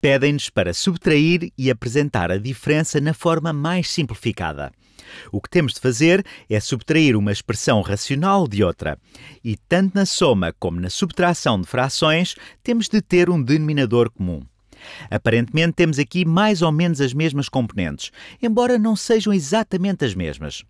Pedem-nos para subtrair e apresentar a diferença na forma mais simplificada. O que temos de fazer é subtrair uma expressão racional de outra. E tanto na soma como na subtração de frações, temos de ter um denominador comum. Aparentemente, temos aqui mais ou menos as mesmas componentes, embora não sejam exatamente as mesmas.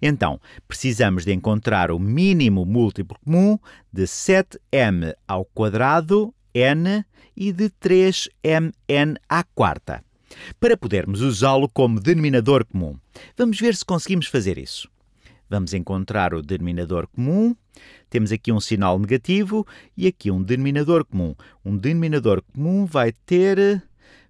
Então, precisamos de encontrar o mínimo múltiplo comum de 7m ao quadrado N e de 3MN à quarta, para podermos usá-lo como denominador comum. Vamos ver se conseguimos fazer isso. Vamos encontrar o denominador comum. Temos aqui um sinal negativo e aqui um denominador comum. Um denominador comum vai ter.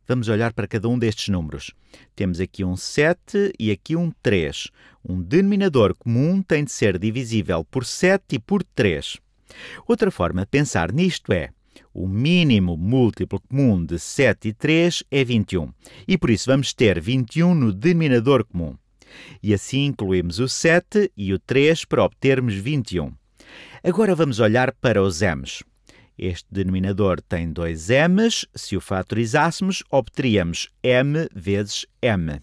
Vamos olhar para cada um destes números. Temos aqui um 7 e aqui um 3. Um denominador comum tem de ser divisível por 7 e por 3. Outra forma de pensar nisto é o mínimo múltiplo comum de 7 e 3 é 21, e por isso vamos ter 21 no denominador comum. E assim incluímos o 7 e o 3 para obtermos 21. Agora vamos olhar para os m's. Este denominador tem dois m's, se o fatoриzássemos, obteríamos m vezes m.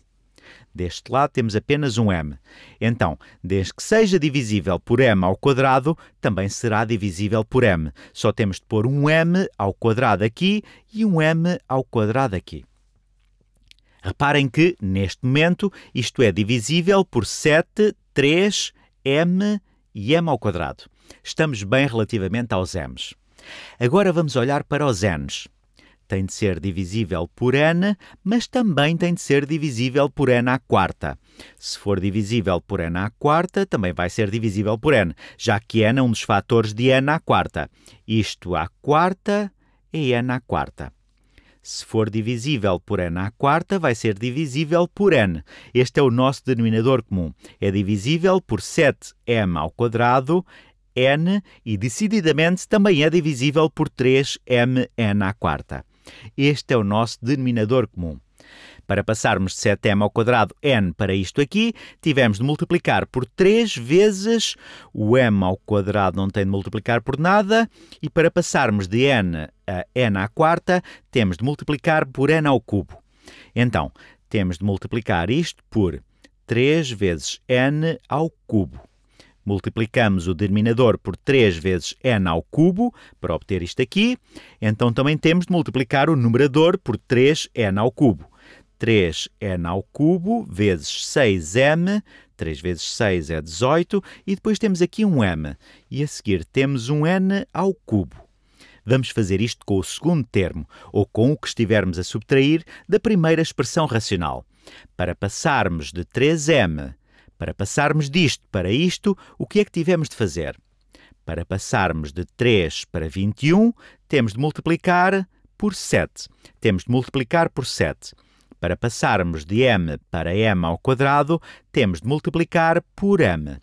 Deste lado temos apenas um m. Então, desde que seja divisível por m ao quadrado, também será divisível por m. Só temos de pôr um m ao quadrado aqui e um m ao quadrado aqui. Reparem que, neste momento, isto é divisível por 7, 3, m e m ao quadrado. Estamos bem relativamente aos m's. Agora vamos olhar para os n's tem de ser divisível por n, mas também tem de ser divisível por n à quarta. Se for divisível por n à quarta, também vai ser divisível por n, já que n é um dos fatores de n à quarta. Isto à quarta é n à quarta. Se for divisível por n à quarta, vai ser divisível por n. Este é o nosso denominador comum. É divisível por 7m ao quadrado, n e decididamente também é divisível por 3mn à quarta. Este é o nosso denominador comum. Para passarmos de 7m ao quadrado n para isto aqui, tivemos de multiplicar por 3 vezes o m ao quadrado não tem de multiplicar por nada, e para passarmos de n a n à quarta, temos de multiplicar por n ao cubo. Então, temos de multiplicar isto por 3 vezes n ao cubo. Multiplicamos o denominador por 3 vezes n ao cubo para obter isto aqui. Então também temos de multiplicar o numerador por 3n ao cubo. 3n ao cubo vezes 6m, 3 vezes 6 é 18, e depois temos aqui um m, e a seguir temos um n ao cubo vamos fazer isto com o segundo termo, ou com o que estivermos a subtrair da primeira expressão racional. Para passarmos de 3m para passarmos disto para isto, o que é que tivemos de fazer? Para passarmos de 3 para 21, temos de multiplicar por 7. Temos de multiplicar por 7. Para passarmos de m para m ao quadrado, temos de multiplicar por m.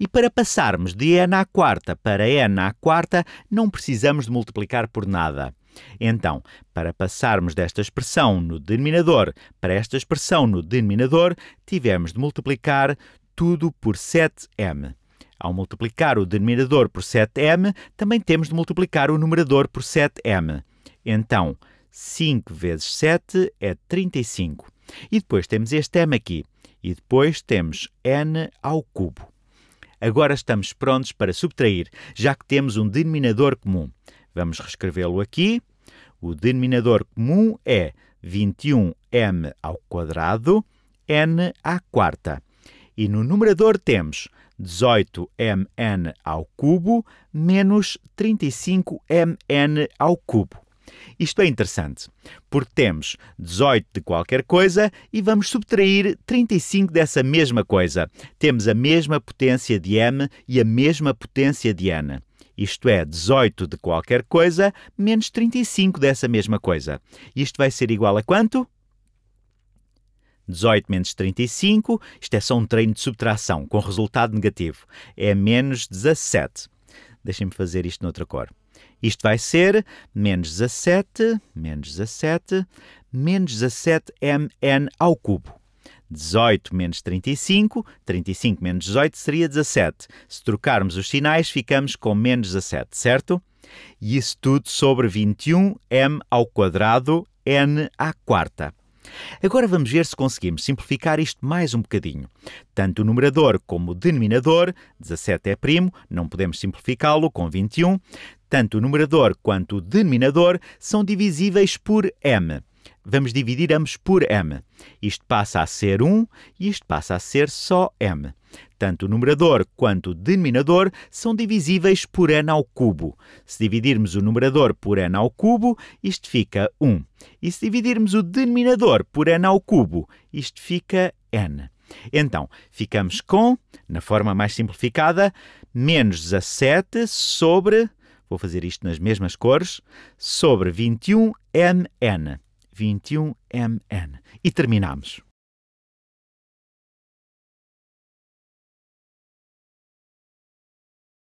E para passarmos de n à quarta para n à quarta, não precisamos de multiplicar por nada. Então, para passarmos desta expressão no denominador para esta expressão no denominador, tivemos de multiplicar tudo por 7m. Ao multiplicar o denominador por 7m, também temos de multiplicar o numerador por 7m. Então, 5 vezes 7 é 35. E depois temos este m aqui. E depois temos n ao cubo. Agora estamos prontos para subtrair, já que temos um denominador comum. Vamos reescrevê-lo aqui. O denominador comum é 21m ao quadrado n à quarta. E no numerador temos 18mn ao cubo menos 35mn ao cubo. Isto é interessante, porque temos 18 de qualquer coisa e vamos subtrair 35 dessa mesma coisa. Temos a mesma potência de m e a mesma potência de n isto é, 18 de qualquer coisa menos 35 dessa mesma coisa. Isto vai ser igual a quanto? 18 menos 35, isto é só um treino de subtração, com resultado negativo. É menos 17. Deixem-me fazer isto noutra cor. Isto vai ser menos 17, menos 17, menos 17 mn ao cubo. 18 menos 35, 35 menos 18 seria 17. Se trocarmos os sinais, ficamos com menos 17, certo? E isso tudo sobre 21 m ao quadrado n à quarta. Agora vamos ver se conseguimos simplificar isto mais um bocadinho. Tanto o numerador como o denominador, 17 é primo, não podemos simplificá-lo com 21. Tanto o numerador quanto o denominador são divisíveis por m vamos dividir ambos por m. Isto passa a ser 1 e isto passa a ser só m. Tanto o numerador quanto o denominador são divisíveis por n ao cubo. Se dividirmos o numerador por n ao cubo, isto fica 1. E se dividirmos o denominador por n ao cubo, isto fica n. Então, ficamos com, na forma mais simplificada, menos 17 sobre, vou fazer isto nas mesmas cores, sobre 21 mn. 21MN. E terminamos.